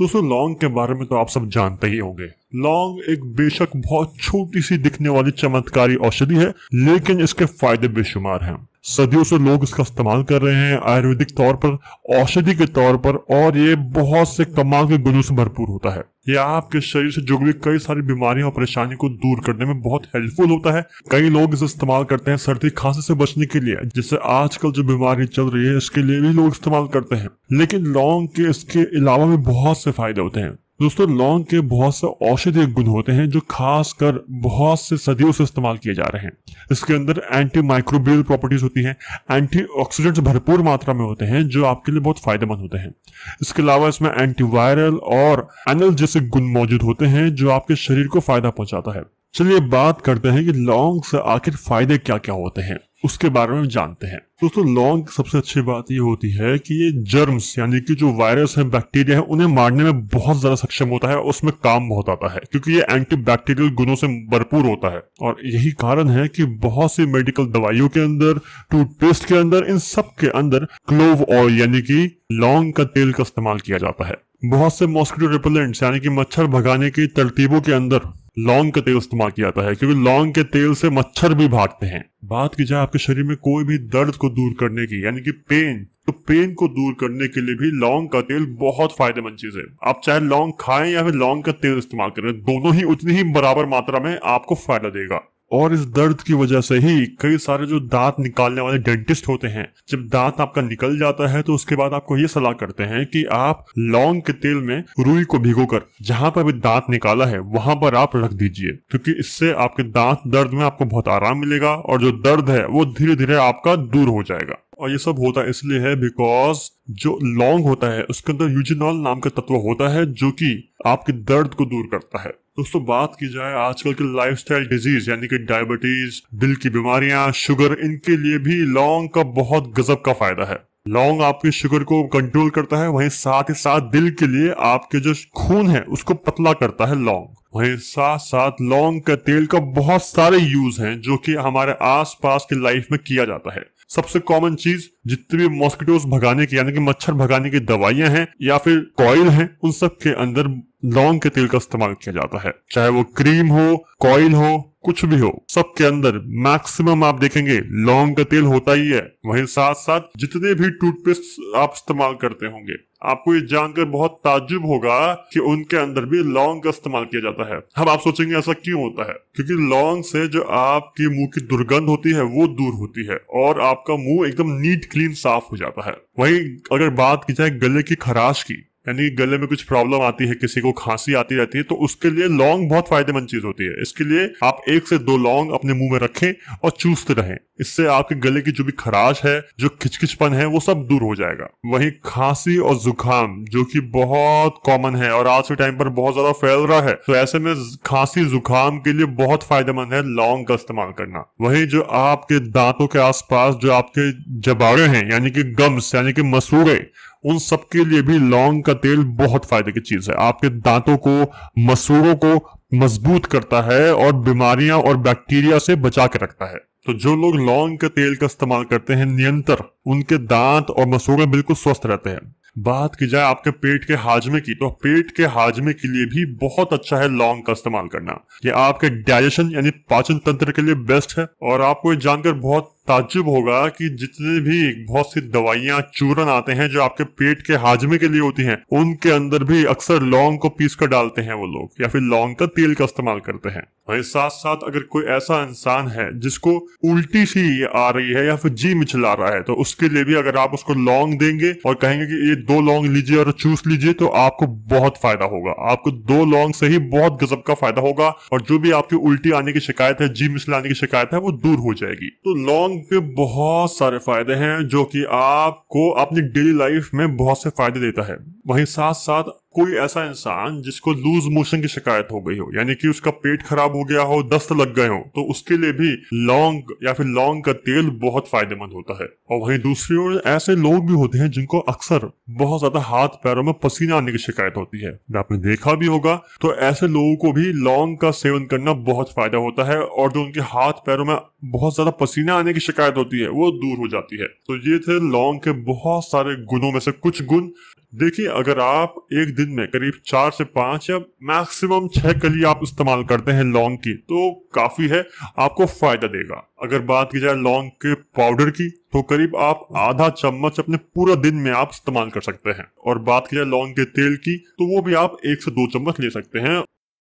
दोस्तों लॉन्ग के बारे में तो आप सब जानते ही होंगे लौंग एक बेशक बहुत छोटी सी दिखने वाली चमत्कारी औषधि है लेकिन इसके फायदे बेशुमार हैं सदियों से लोग इसका इस्तेमाल कर रहे हैं आयुर्वेदिक तौर पर औषधि के तौर पर और ये बहुत से कमाल के गुणों से भरपूर होता है ये आपके शरीर से जुड़ी कई सारी बीमारियों और परेशानियों को दूर करने में बहुत हेल्पफुल होता है कई लोग इसे इस्तेमाल करते हैं सर्दी खांसी से बचने के लिए जिससे आजकल जो बीमारी चल रही है इसके लिए भी लोग इस्तेमाल करते हैं लेकिन लौंग के इसके अलावा भी बहुत से फायदे होते हैं दोस्तों लौंग के बहुत से औषधीय गुण होते हैं जो खासकर बहुत से सदियों से इस्तेमाल किए जा रहे हैं इसके अंदर एंटी माइक्रोबियल प्रॉपर्टीज होती हैं एंटी ऑक्सीडेंट्स भरपूर मात्रा में होते हैं जो आपके लिए बहुत फायदेमंद होते हैं इसके अलावा इसमें एंटीवायरल और एनल जैसे गुण मौजूद होते हैं जो आपके शरीर को फायदा पहुंचाता है चलिए बात करते हैं कि लौंग से आखिर फायदे क्या क्या होते हैं उसके बारे में जानते हैं दोस्तों लॉन्ग सबसे अच्छी बात ये होती है कि ये जर्म्स यानी कि जो वायरस है बैक्टीरिया है उन्हें मारने में बहुत ज्यादा सक्षम होता है और उसमें काम बहुत आता है क्योंकि ये एंटीबैक्टीरियल गुणों से भरपूर होता है और यही कारण है कि बहुत सी मेडिकल दवाइयों के अंदर टूथपेस्ट के अंदर इन सब के अंदर क्लोव ऑयल यानी कि लौंग का तेल का इस्तेमाल किया जाता है बहुत से मॉस्किटो रिपेलेंट्स यानी कि मच्छर भगाने की तरतीबों के अंदर लौंग का तेल इस्तेमाल किया जाता है क्योंकि लौंग के तेल से मच्छर भी भागते हैं बात की जाए आपके शरीर में कोई भी दर्द को दूर करने की यानी कि पेन तो पेन को दूर करने के लिए भी लौंग का तेल बहुत फायदेमंद चीज है आप चाहे लौंग खाएं या फिर लौंग का तेल इस्तेमाल करें दोनों ही उतनी ही बराबर मात्रा में आपको फायदा देगा और इस दर्द की वजह से ही कई सारे जो दांत निकालने वाले डेंटिस्ट होते हैं जब दांत आपका निकल जाता है तो उसके बाद आपको ये सलाह करते हैं कि आप लौंग के तेल में रुई को भिगो कर जहां पर भी दांत निकाला है वहां पर आप रख दीजिए क्योंकि इससे आपके दांत दर्द में आपको बहुत आराम मिलेगा और जो दर्द है वो धीरे धीरे आपका दूर हो जाएगा और ये सब होता इसलिए है बिकॉज जो लॉन्ग होता है उसके अंदर यूजिनॉल नाम का तत्व होता है जो कि आपके दर्द को दूर करता है दोस्तों बात की जाए आजकल के लाइफस्टाइल डिजीज यानी कि डायबिटीज दिल की बीमारियां शुगर इनके लिए भी लौंग का बहुत गजब का फायदा है लौंग आपके शुगर को कंट्रोल करता है वहीं साथ ही साथ दिल के लिए आपके जो खून है उसको पतला करता है लौंग वहीं साथ साथ लौंग का तेल का बहुत सारे यूज हैं जो कि हमारे आसपास की लाइफ में किया जाता है सबसे कॉमन चीज जितने भी मॉस्किटोज भगाने की यानी कि मच्छर भगाने की दवाइयां हैं या फिर कॉयल हैं उन सब के अंदर लौंग के तेल का इस्तेमाल किया जाता है चाहे वो क्रीम हो कॉयल हो कुछ भी हो सबके अंदर मैक्सिमम आप देखेंगे लौंग का तेल होता ही है वहीं साथ साथ जितने भी टूथपेस्ट आप इस्तेमाल करते होंगे आपको ये जानकर बहुत ताजुब होगा कि उनके अंदर भी लौंग का इस्तेमाल किया जाता है हम आप सोचेंगे ऐसा क्यों होता है क्योंकि लौंग से जो आपके मुंह की दुर्गंध होती है वो दूर होती है और आपका मुंह एकदम नीट क्लीन साफ हो जाता है वहीं अगर बात की जाए गले की खराश की यानी गले में कुछ प्रॉब्लम आती है किसी को खांसी आती रहती है तो उसके लिए लौंग बहुत फायदेमंद चीज होती है इसके लिए आप एक से दो लौंग अपने मुंह में रखें और चूसते रहें इससे आपके गले की जो भी खराश है जो खिचखिचपन है वो सब दूर हो जाएगा वहीं खांसी और जुकाम जो कि बहुत कॉमन है और आज के टाइम पर बहुत ज्यादा फैल रहा है तो ऐसे में खांसी जुकाम के लिए बहुत फायदेमंद है लौंग का इस्तेमाल करना वहीं जो आपके दांतों के आसपास जो आपके जबाड़े हैं यानी कि गम्स यानी कि मसूड़े उन सबके लिए भी लौंग का तेल बहुत फायदे की चीज है आपके दांतों को मसूड़ों को मजबूत करता है और बीमारियां और बैक्टीरिया से बचा के रखता है तो जो लोग लौंग के तेल का इस्तेमाल करते हैं नियंत्र उनके दांत और मसूड़े बिल्कुल स्वस्थ रहते हैं बात की जाए आपके पेट के हाजमे की तो पेट के हाजमे के लिए भी बहुत अच्छा है लौंग का इस्तेमाल करना ये आपके डाइजेशन यानी पाचन तंत्र के लिए बेस्ट है और आपको ये जानकर बहुत ताजुब होगा कि जितने भी बहुत सी दवाइयां चूरन आते हैं जो आपके पेट के हाजमे के लिए होती हैं उनके अंदर भी अक्सर लौंग को पीस कर डालते हैं वो लोग या फिर लौंग का तेल का इस्तेमाल करते हैं वही साथ साथ अगर कोई ऐसा इंसान है जिसको उल्टी सी आ रही है या फिर जी मिचला रहा है तो उसके लिए भी अगर आप उसको लौंग देंगे और कहेंगे कि ये दो लौंग लीजिए और चूस लीजिए तो आपको बहुत फायदा होगा आपको दो लौंग से ही बहुत गजब का फायदा होगा और जो भी आपकी उल्टी आने की शिकायत है जी मिचलाने की शिकायत है वो दूर हो जाएगी तो लौंग लॉन्ग के बहुत सारे फायदे हैं जो कि आपको अपनी डेली लाइफ में बहुत से फायदे देता है वहीं साथ साथ कोई ऐसा इंसान जिसको लूज मोशन की शिकायत हो गई हो यानी कि उसका पेट खराब हो गया हो दस्त लग गए हो तो उसके लिए भी लौंग या फिर लौंग का तेल बहुत फायदेमंद होता है और वहीं दूसरी ओर ऐसे लोग भी होते हैं जिनको अक्सर बहुत ज्यादा हाथ पैरों में पसीना आने की शिकायत होती है आपने देखा भी होगा तो ऐसे लोगों को भी लौंग का सेवन करना बहुत फायदा होता है और जो उनके हाथ पैरों में बहुत ज्यादा पसीना आने की शिकायत होती है वो दूर हो जाती है तो ये थे लौंग के बहुत सारे गुणों में से कुछ गुण देखिए अगर आप एक दिन दिन में करीब चार से पांच या मैक्सिमम छह कली आप इस्तेमाल करते हैं लौंग की तो काफी है आपको फायदा देगा अगर बात की जाए लौंग के पाउडर की तो करीब आप आधा चम्मच अपने पूरा दिन में आप इस्तेमाल कर सकते हैं और बात की जाए लौंग के तेल की तो वो भी आप एक से दो चम्मच ले सकते हैं